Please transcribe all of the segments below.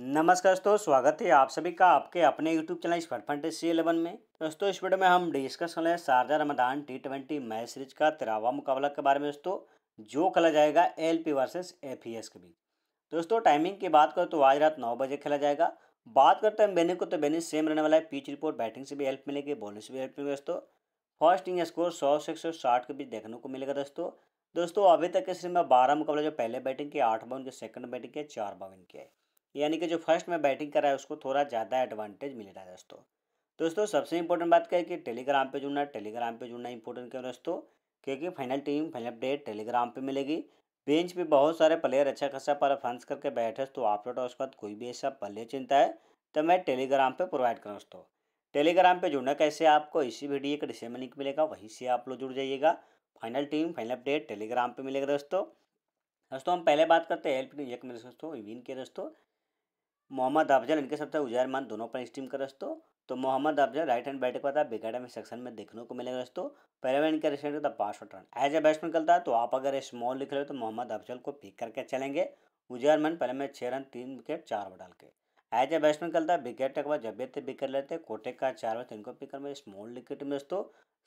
नमस्कार दोस्तों स्वागत है आप सभी का आपके अपने YouTube channel smart fantasy eleven में दोस्तों इस वीडियो में हम डिस्कस कर रहे हैं Sharjah Ramadan T twenty match series का तेरहवा मुकाबला के बारे में दोस्तों जो खेला जाएगा एल पी वर्सेज एफ के बीच दोस्तों टाइमिंग की बात करें तो आज रात नौ बजे खेला जाएगा बात करते हैं बेनी को तो बेनी सेम रहने वाला है पिच रिपोर्ट बैटिंग से भी हेल्प मिलेगी बॉलिंग से भी हेल्प मिलेगी दोस्तों फर्स्ट इनिंग स्कोर सौ से एक सौ साठ के बीच देखने को मिलेगा दोस्तों दोस्तों अभी तक के सीरीज में बारह मुकाबला जो पहले बैटिंग किया आठ बाउन के सेकंड बैटिंग के चार बावन के है यानी कि जो फर्स्ट में बैटिंग कर रहा है उसको थोड़ा ज़्यादा एडवांटेज मिल रहा है दोस्तों दोस्तों सबसे इंपॉर्टेंट बात क्या है कि टेलीग्राम पे जुड़ना टेलीग्राम पे जुड़ना इंपॉर्टेंट क्यों दोस्तों क्योंकि final team final update Telegram पे मिलेगी बेंच पे बहुत सारे प्लेयर अच्छा खासा परफॉर्मेंस करके बैठे तो आप लोग उसके बाद कोई भी ऐसा प्लेयर चिंता है तो मैं टेलीग्राम पर प्रोवाइड करूँ दोस्तों टेलीग्राम पर जुड़ना कैसे आपको इसी वीडियो का डिस्क्रिप्शन लिंक मिलेगा वहीं से आप लोग जुड़ जाइएगा final team final update Telegram पर मिलेगा दोस्तों दोस्तों हम पहले बात करते हैं हेल्प दोस्तों विन के दोस्तों मोहम्मद अफजल इनके सबसे उजैर मान दोनों पर स्टीम का दोस्तों तो Mohammad Afzal right hand batting करता है बाद में सेक्शन में देखने को मिलेगा दोस्तों पहले में इनका रिसेंट होता है पासठ रन एज ए बैट्समैन करता है तो आप अगर स्मॉल लिख रहे हो तो मोहम्मद अफजल को पिक करके चलेंगे उजैर मन पहले में छः रन तीन विकेट चार ओवर डाल के एज ए बैट्समैन करता है विकेट के बाद जब भी विकेट लेते कोटे का चार बार इनको पिक कर स्मॉल विकेट में दोस्तों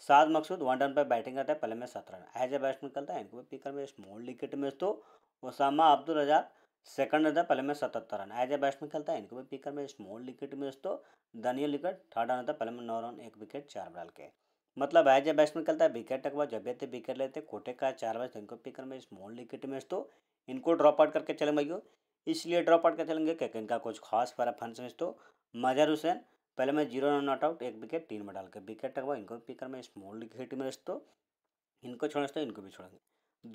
साद मकसूद वन रन पर बैटिंग करता है पहले में सत्रह रन एज ए बैट्समैन करता है इनको पिक कर स्मॉल विकेट में दोस्तों ओसामा अब्दुल रजाक सेकंड आता है पहले में सतहत्तर रन एज ए बैट्समैन खेलता है इनको भी पिकर में स्मॉल विकेट में दोस्तों दानियल विकेट थर्ड रन था पहले में नौ रन एक विकेट चार डाल के मतलब एज ए बैट्समैन खेलता है विकेट तक बाद जब ये विकेट लेते कोटे का चार बजे इनको पिकर में स्मॉल विकेट में तो इनको ड्रॉप आउट करके चलेंगे भाइयों इसलिए ड्रॉप आउट करके चलेंगे क्योंकि इनका कुछ खास फंस में दोस्तों मजहर हुसैन पहले में जीरो रन नॉट आउट एक विकेट तीन में डाल के विकेट तक बाद इनको पिकर में स्मॉल विकेट में तो इनको छोड़ दोस्तों इनको भी छोड़ेंगे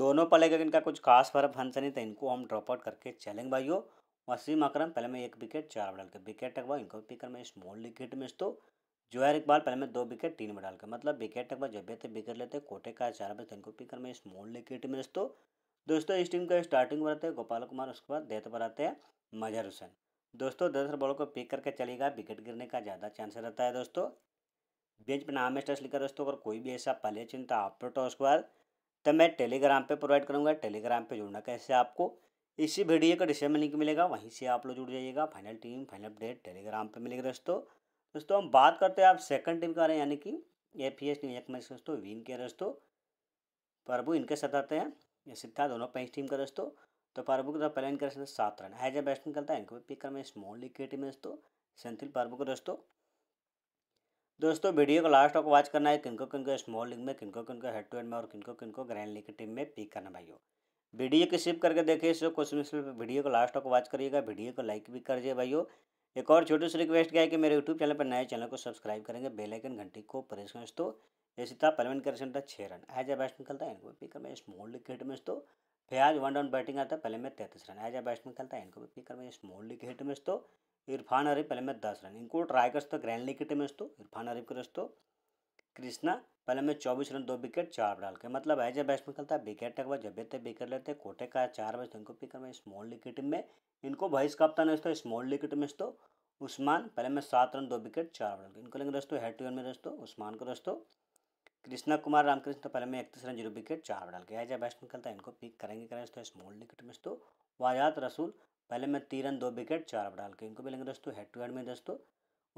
दोनों पर लेकर इनका कुछ खास फर्क फंस नहीं था इनको हम ड्रॉप आउट करके चलेंगे भाइयों वसीम अकरम पहले में एक विकेट चार डाल के विकेट टकवा इनको पिकर में स्मॉल विकेट में तो जोहर इकबाल पहले में दो विकेट तीन में डाल के मतलब विकेट टकवा जब भी विकेट लेते कोटे का चार बजे तो इनको पिकर में स्मॉल विकेट में तो दोस्तों इस टीम का स्टार्टिंग पर आते हैं गोपाल कुमार उसके बाद डेथ पर आते हैं मजहर हुसैन दोस्तों दस बॉलों को पिक करके चलेगा विकेट गिरने का ज़्यादा चांस रहता है दोस्तों बेंच पर नाम स्टेस लिखा दोस्तों अगर कोई भी ऐसा पहले चिंता आप टॉस के बाद तो मैं टेलीग्राम पे प्रोवाइड करूँगा टेलीग्राम पे जुड़ना कैसे आपको इसी वीडियो का डिस्क्रिप्शन लिंक मिलेगा वहीं से आप लोग जुड़ जाइएगा final team final update Telegram पे मिलेगा दोस्तों दोस्तों हम बात करते हैं आप सेकंड टीम का रहे हैं यानी कि एफ पी एस एक मैच दोस्तों विन के दोस्तों प्रभु इनके साथ आते हैं सिद्धार्थ दोनों पैंस टीम का दोस्तों तो प्रभु के साथ पहले इनके सात रन एज ए बैट्समैन करता है इनको भी पिक कर में स्मॉल लीग की टीम है दोस्तों सेंथिल प्रभु को दोस्तों दोस्तों वीडियो को लास्ट तक वॉच करना है किनको किनको स्मॉल लीग में किनको किनको हेड टू हेड में और किनको किनको ग्रैंड लीग की टीम में पिक करना भाई वीडियो की शिप करके देखिए इसको क्वेश्चन सिर्फ वीडियो को लास्ट तक वॉच करिएगा वीडियो को लाइक भी कर दिए भाई एक और छोटी सी रिक्वेस्ट क्या है कि मेरे यूट्यूब चैनल पर नए चैनल को सब्सक्राइब करेंगे बेलाइकन घंटी को प्रेस करें दोस्तों ऐसी था पलवन कर छः रन एज ए बैट्समैन खेलता है इनको भी पिक में स्मॉल लीग हिट में दोस्तों फिर आज वन डाउन बैटिंग आता है पहले में तैंतीस रन एज ए बैट्समैन खेलता है इनको भी पिक में स्मॉल लीग हिट में दोस्तों इरफान अरीफ पहले में दस रन इनको ट्राई कर सकते ग्रैंड लीग की टीम में तो। इरफान अरीफ के दोस्तों कृष्णा पहले में चौबीस रन दो विकेट चार डाल के मतलब एज ए बैट्समैन खेलता है विकेट तक जब भी विकेट लेते कोटे का चार बजे इनको पिकर में स्मॉल लीग की टीम में इनको वाइस कप्तान है दोस्तों स्मॉल लीग की टीम में तो। उस्मान पहले में सात रन दो विकेट चार डाल के इनको लेंगे दोस्तों हेड टू में दोस्तों उस्मान को दोस्तों कृष्णा कुमार रामकृष्ण तो पहले में इकतीस रन जीरो विकेट चार डाल के एज ए बैट्समैन खेलता है इनको पिक करेंगे करें दोस्तों स्मॉल लीग की टीम में दोस्तों वाजात रसूल पहले मैं तीन रन दो विकेट चार ओवर डाल के इनको मिलेंगे दोस्तों हेड टू हेड में दोस्तों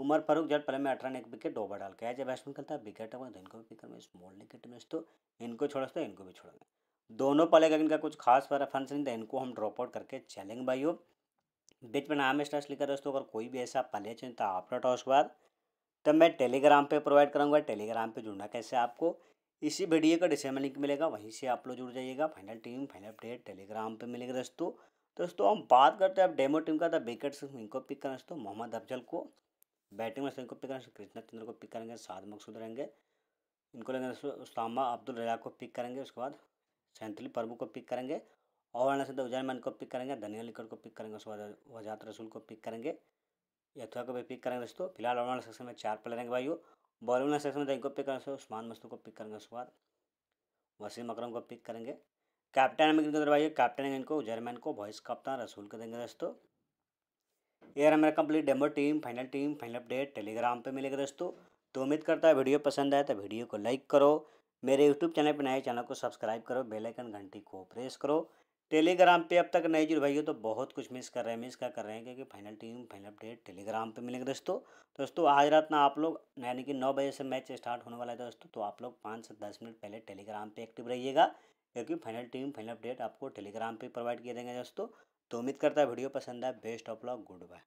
उमर फारूक जट पहले में अठारह रन एक विकेट दो ओवर डाल के एज ए बैट्समैन खेलता है विकेट होगा तो इनको भी विकेट में स्मॉल विकेट में दोस्तों इनको छोड़ तो इनको भी छोड़ेंगे दोनों पहले का इनका कुछ खास रेफरेंस नहीं था इनको हम ड्रॉप आउट करके चलेंगे भाई हो बीच में नाम स्टार्स लिखा दोस्तों अगर कोई भी ऐसा पहले चाहिए तो आप टॉस के बाद तो मैं टेलीग्राम पे प्रोवाइड करूँगा टेलीग्राम पे जुड़ना कैसे आपको इसी वीडियो का डिस्क्रिप्शन लिंक मिलेगा वहीं से आप लोग जुड़ जाइएगा final team final update Telegram पे मिलेगा दोस्तों दोस्तों हम बात करते हैं अब डेमो टीम का था विकेट से इनको पिक करना दोस्तों मोहम्मद अफजल को बैटिंग में इनको पिक करना कृष्णा चंद्र को पिक करेंगे साद मकसूद रहेंगे इनको लेंगे दोस्तों उस्तामा अब्दुल रजा को पिक करेंगे उसके बाद सैंतली प्रभु को पिक करेंगे और से तो उजैन को पिक करेंगे धनिया लिकड़ को पिक करेंगे उसके बाद वजात रसूल को पिक करेंगे यथुआ को भी पिक करेंगे दोस्तों फिलहाल ऑलराउंड सेक्शन में चार प्लेयर रहेंगे भाई बॉलिंग सेक्शन में तो इनको पिक करेंगे उस्मान मस्तू को पिक करेंगे उसके बाद वसीम अक्रम को पिक करेंगे कैप्टन अमेरिकन को दरवाइए कैप्टन इनको को जर्मन को वॉइस कप्तान रसूल कर देंगे दोस्तों एयर मेरा complete demo team final team final update Telegram पे मिलेगा दोस्तों तो उम्मीद करता है वीडियो पसंद आए तो वीडियो को लाइक करो मेरे यूट्यूब चैनल पर नए चैनल को सब्सक्राइब करो बेलाइकन घंटी को प्रेस करो टेलीग्राम पे अब तक नए जुड़ भाई हो तो बहुत कुछ मिस कर रहे हैं मिस क्या कर रहे हैं क्योंकि final team final update Telegram पे मिलेंगे दोस्तों दोस्तों आज रात ना आप लोग यानी कि नौ बजे से मैच स्टार्ट होने वाला है दोस्तों तो आप लोग पाँच से दस मिनट पहले टेलीग्राम पे एक्टिव रहिएगा क्योंकि फाइनल टीम फाइनल अपडेट आपको टेलीग्राम पे प्रोवाइड किए देंगे दोस्तों तो उम्मीद करता है वीडियो पसंद आए best of luck good bye